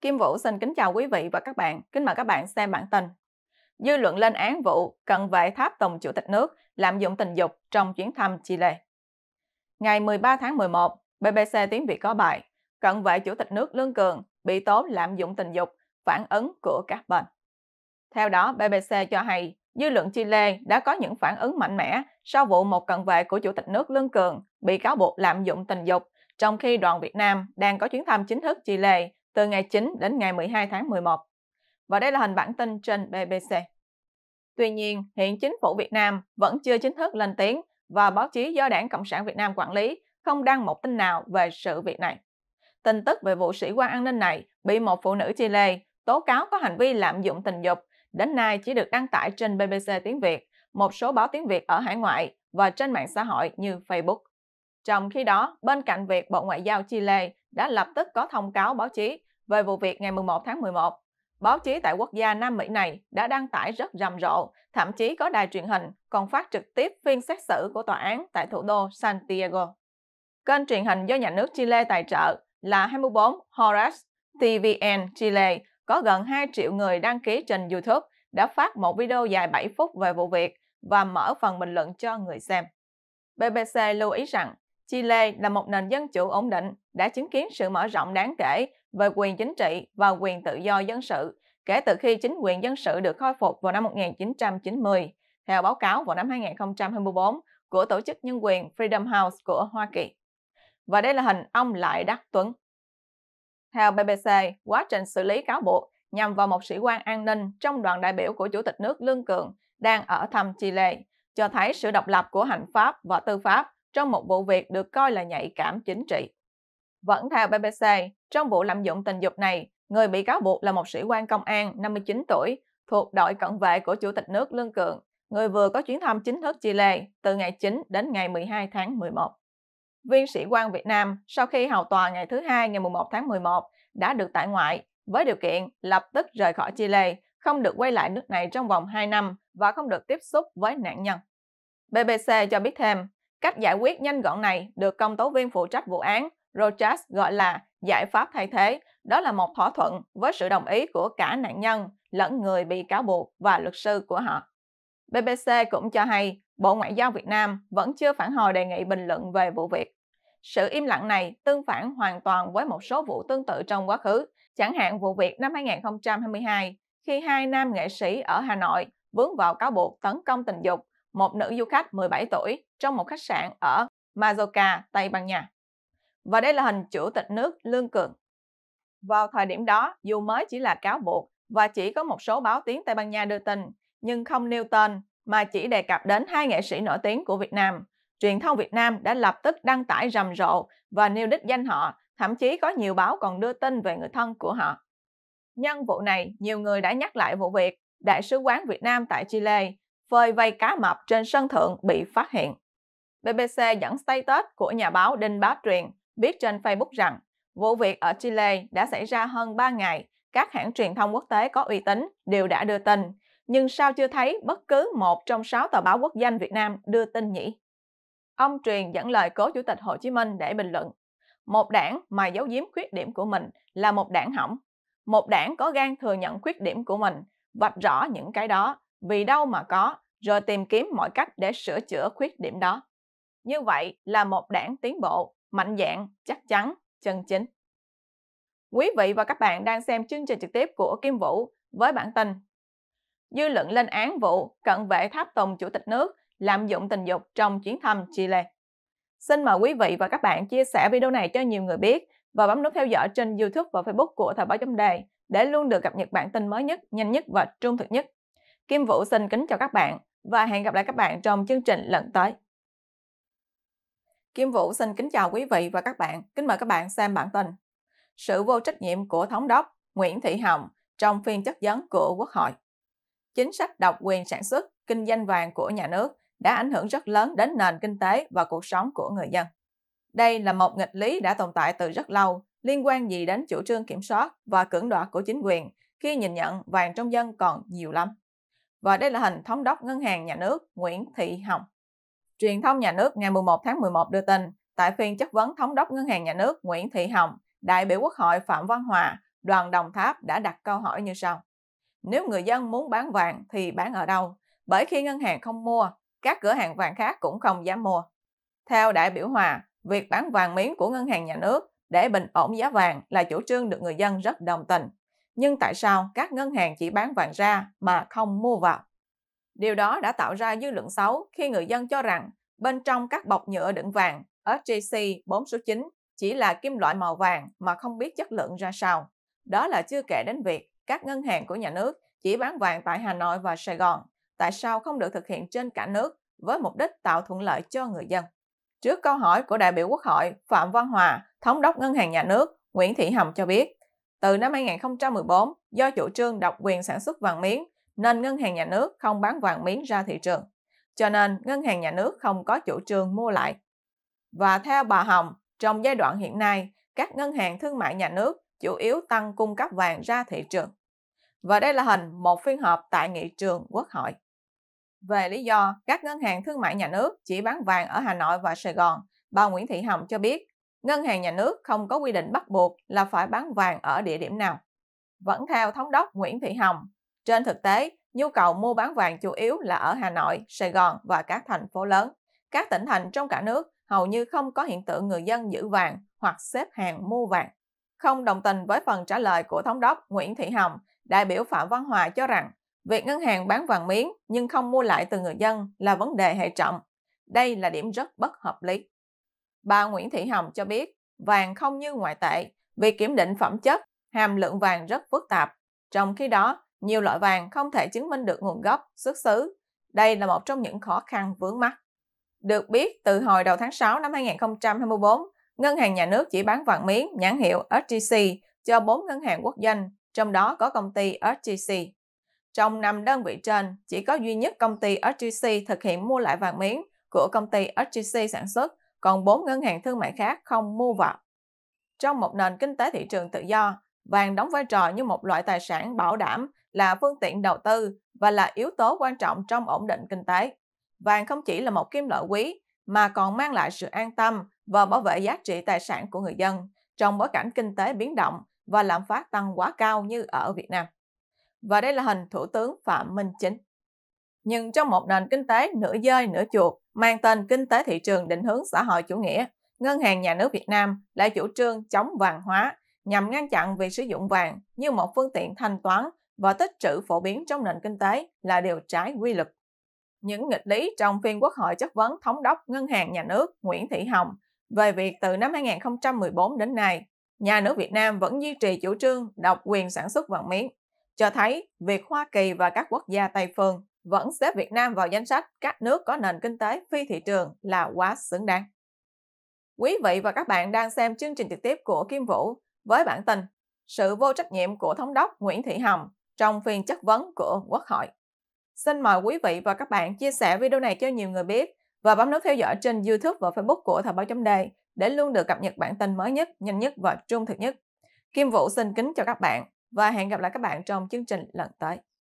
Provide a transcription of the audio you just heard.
Kim Vũ xin kính chào quý vị và các bạn. Kính mời các bạn xem bản tin. Dư luận lên án vụ cận vệ tháp Tổng Chủ tịch nước lạm dụng tình dục trong chuyến thăm Chile. Ngày 13 tháng 11, BBC Tiếng Việt có bài Cận vệ Chủ tịch nước Lương Cường bị tố lạm dụng tình dục, phản ứng của các bên. Theo đó, BBC cho hay dư luận Chile đã có những phản ứng mạnh mẽ sau vụ một cận vệ của Chủ tịch nước Lương Cường bị cáo buộc lạm dụng tình dục trong khi đoàn Việt Nam đang có chuyến thăm chính thức Chile từ ngày 9 đến ngày 12 tháng 11. Và đây là hình bản tin trên BBC. Tuy nhiên, hiện chính phủ Việt Nam vẫn chưa chính thức lên tiếng và báo chí do Đảng Cộng sản Việt Nam quản lý không đăng một tin nào về sự việc này. Tin tức về vụ sĩ quan an ninh này bị một phụ nữ Chile tố cáo có hành vi lạm dụng tình dục đến nay chỉ được đăng tải trên BBC tiếng Việt, một số báo tiếng Việt ở hải ngoại và trên mạng xã hội như Facebook. Trong khi đó, bên cạnh việc Bộ Ngoại giao Chile đã lập tức có thông cáo báo chí về vụ việc ngày 11 tháng 11, báo chí tại quốc gia Nam Mỹ này đã đăng tải rất rầm rộ, thậm chí có đài truyền hình còn phát trực tiếp phiên xét xử của tòa án tại thủ đô Santiago. Kênh truyền hình do nhà nước Chile tài trợ là 24 Horas TVN Chile có gần 2 triệu người đăng ký trên YouTube đã phát một video dài 7 phút về vụ việc và mở phần bình luận cho người xem. BBC lưu ý rằng Chile là một nền dân chủ ổn định đã chứng kiến sự mở rộng đáng kể về quyền chính trị và quyền tự do dân sự kể từ khi chính quyền dân sự được khôi phục vào năm 1990, theo báo cáo vào năm 2024 của Tổ chức Nhân quyền Freedom House của Hoa Kỳ. Và đây là hình ông Lại Đắc Tuấn. Theo BBC, quá trình xử lý cáo buộc nhằm vào một sĩ quan an ninh trong đoàn đại biểu của Chủ tịch nước Lương Cường đang ở thăm Chile, cho thấy sự độc lập của hành pháp và tư pháp trong một vụ việc được coi là nhạy cảm chính trị. Vẫn theo BBC, trong vụ lạm dụng tình dục này, người bị cáo buộc là một sĩ quan công an 59 tuổi thuộc đội cận vệ của Chủ tịch nước Lương Cường, người vừa có chuyến thăm chính thức Chile từ ngày 9 đến ngày 12 tháng 11. Viên sĩ quan Việt Nam sau khi hầu tòa ngày thứ hai ngày 11 tháng 11 đã được tại ngoại với điều kiện lập tức rời khỏi Chile, không được quay lại nước này trong vòng 2 năm và không được tiếp xúc với nạn nhân. BBC cho biết thêm, cách giải quyết nhanh gọn này được công tố viên phụ trách vụ án Rojas gọi là giải pháp thay thế, đó là một thỏa thuận với sự đồng ý của cả nạn nhân lẫn người bị cáo buộc và luật sư của họ. BBC cũng cho hay Bộ Ngoại giao Việt Nam vẫn chưa phản hồi đề nghị bình luận về vụ việc. Sự im lặng này tương phản hoàn toàn với một số vụ tương tự trong quá khứ, chẳng hạn vụ việc năm 2022 khi hai nam nghệ sĩ ở Hà Nội vướng vào cáo buộc tấn công tình dục một nữ du khách 17 tuổi trong một khách sạn ở Majorca, Tây Ban Nha và đây là hình chủ tịch nước Lương Cường. Vào thời điểm đó, dù mới chỉ là cáo buộc và chỉ có một số báo tiếng Tây Ban Nha đưa tin, nhưng không nêu tên mà chỉ đề cập đến hai nghệ sĩ nổi tiếng của Việt Nam. Truyền thông Việt Nam đã lập tức đăng tải rầm rộ và nêu đích danh họ, thậm chí có nhiều báo còn đưa tin về người thân của họ. Nhân vụ này, nhiều người đã nhắc lại vụ việc Đại sứ quán Việt Nam tại Chile phơi vây cá mập trên sân thượng bị phát hiện. BBC dẫn status của nhà báo Đinh Bá Truyền biết trên Facebook rằng vụ việc ở Chile đã xảy ra hơn 3 ngày, các hãng truyền thông quốc tế có uy tín đều đã đưa tin, nhưng sao chưa thấy bất cứ một trong 6 tờ báo quốc danh Việt Nam đưa tin nhỉ? Ông truyền dẫn lời cố Chủ tịch Hồ Chí Minh để bình luận. Một đảng mà giấu giếm khuyết điểm của mình là một đảng hỏng. Một đảng có gan thừa nhận khuyết điểm của mình, vạch rõ những cái đó, vì đâu mà có, rồi tìm kiếm mọi cách để sửa chữa khuyết điểm đó. Như vậy là một đảng tiến bộ, mạnh dạng chắc chắn, chân chính. Quý vị và các bạn đang xem chương trình trực tiếp của Kim Vũ với bản tin Dư luận lên án vụ cận vệ tháp tùng chủ tịch nước lạm dụng tình dục trong chuyến thăm Chile. Xin mời quý vị và các bạn chia sẻ video này cho nhiều người biết và bấm nút theo dõi trên YouTube và Facebook của Thời báo chấm đề để luôn được cập nhật bản tin mới nhất, nhanh nhất và trung thực nhất. Kim Vũ xin kính chào các bạn và hẹn gặp lại các bạn trong chương trình lần tới. Kim Vũ xin kính chào quý vị và các bạn. Kính mời các bạn xem bản tin. Sự vô trách nhiệm của Thống đốc Nguyễn Thị Hồng trong phiên chất vấn của Quốc hội. Chính sách độc quyền sản xuất, kinh doanh vàng của nhà nước đã ảnh hưởng rất lớn đến nền kinh tế và cuộc sống của người dân. Đây là một nghịch lý đã tồn tại từ rất lâu, liên quan gì đến chủ trương kiểm soát và cưỡng đoạt của chính quyền khi nhìn nhận vàng trong dân còn nhiều lắm. Và đây là hình thống đốc ngân hàng nhà nước Nguyễn Thị Hồng. Truyền thông nhà nước ngày 11 tháng 11 đưa tin, tại phiên chất vấn thống đốc Ngân hàng Nhà nước Nguyễn Thị Hồng, đại biểu Quốc hội Phạm Văn Hòa, đoàn Đồng Tháp đã đặt câu hỏi như sau. Nếu người dân muốn bán vàng thì bán ở đâu? Bởi khi ngân hàng không mua, các cửa hàng vàng khác cũng không dám mua. Theo đại biểu Hòa, việc bán vàng miếng của ngân hàng nhà nước để bình ổn giá vàng là chủ trương được người dân rất đồng tình. Nhưng tại sao các ngân hàng chỉ bán vàng ra mà không mua vào? Điều đó đã tạo ra dư luận xấu khi người dân cho rằng bên trong các bọc nhựa đựng vàng SJC 4 số 9 chỉ là kim loại màu vàng mà không biết chất lượng ra sao. Đó là chưa kể đến việc các ngân hàng của nhà nước chỉ bán vàng tại Hà Nội và Sài Gòn. Tại sao không được thực hiện trên cả nước với mục đích tạo thuận lợi cho người dân? Trước câu hỏi của đại biểu Quốc hội Phạm Văn Hòa, Thống đốc Ngân hàng Nhà nước Nguyễn Thị Hồng cho biết, từ năm 2014, do chủ trương độc quyền sản xuất vàng miếng nên ngân hàng nhà nước không bán vàng miếng ra thị trường. Cho nên ngân hàng nhà nước không có chủ trương mua lại. Và theo bà Hồng, trong giai đoạn hiện nay, các ngân hàng thương mại nhà nước chủ yếu tăng cung cấp vàng ra thị trường. Và đây là hình một phiên họp tại nghị trường Quốc hội. Về lý do các ngân hàng thương mại nhà nước chỉ bán vàng ở Hà Nội và Sài Gòn, bà Nguyễn Thị Hồng cho biết ngân hàng nhà nước không có quy định bắt buộc là phải bán vàng ở địa điểm nào. Vẫn theo thống đốc Nguyễn Thị Hồng, trên thực tế, nhu cầu mua bán vàng chủ yếu là ở Hà Nội, Sài Gòn và các thành phố lớn. Các tỉnh thành trong cả nước hầu như không có hiện tượng người dân giữ vàng hoặc xếp hàng mua vàng. Không đồng tình với phần trả lời của Thống đốc Nguyễn Thị Hồng, đại biểu Phạm Văn Hòa cho rằng việc ngân hàng bán vàng miếng nhưng không mua lại từ người dân là vấn đề hệ trọng. Đây là điểm rất bất hợp lý. Bà Nguyễn Thị Hồng cho biết vàng không như ngoại tệ, việc kiểm định phẩm chất, hàm lượng vàng rất phức tạp. Trong khi đó, nhiều loại vàng không thể chứng minh được nguồn gốc, xuất xứ. Đây là một trong những khó khăn vướng mắt. Được biết, từ hồi đầu tháng 6 năm 2024, Ngân hàng Nhà nước chỉ bán vàng miếng nhãn hiệu SGC cho 4 ngân hàng quốc doanh, trong đó có công ty SGC. Trong năm đơn vị trên, chỉ có duy nhất công ty SGC thực hiện mua lại vàng miếng của công ty SGC sản xuất, còn 4 ngân hàng thương mại khác không mua vào. Trong một nền kinh tế thị trường tự do, vàng đóng vai trò như một loại tài sản bảo đảm là phương tiện đầu tư và là yếu tố quan trọng trong ổn định kinh tế. Vàng không chỉ là một kim loại quý mà còn mang lại sự an tâm và bảo vệ giá trị tài sản của người dân trong bối cảnh kinh tế biến động và lạm phát tăng quá cao như ở Việt Nam. Và đây là hình Thủ tướng Phạm Minh Chính. Nhưng trong một nền kinh tế nửa dơi nửa chuột mang tên kinh tế thị trường định hướng xã hội chủ nghĩa, Ngân hàng Nhà nước Việt Nam lại chủ trương chống vàng hóa nhằm ngăn chặn việc sử dụng vàng như một phương tiện thanh toán và tích trữ phổ biến trong nền kinh tế là điều trái quy luật. Những nghịch lý trong phiên quốc hội chất vấn thống đốc Ngân hàng Nhà nước Nguyễn Thị Hồng về việc từ năm 2014 đến nay, nhà nước Việt Nam vẫn duy trì chủ trương độc quyền sản xuất vàng miếng, cho thấy việc Hoa Kỳ và các quốc gia Tây phương vẫn xếp Việt Nam vào danh sách các nước có nền kinh tế phi thị trường là quá xứng đáng. Quý vị và các bạn đang xem chương trình trực tiếp của Kim Vũ với bản tin sự vô trách nhiệm của thống đốc Nguyễn Thị Hồng trong phiên chất vấn của Quốc hội. Xin mời quý vị và các bạn chia sẻ video này cho nhiều người biết và bấm nút theo dõi trên YouTube và Facebook của Thời báo chấm đề để luôn được cập nhật bản tin mới nhất, nhanh nhất và trung thực nhất. Kim Vũ xin kính chào các bạn và hẹn gặp lại các bạn trong chương trình lần tới.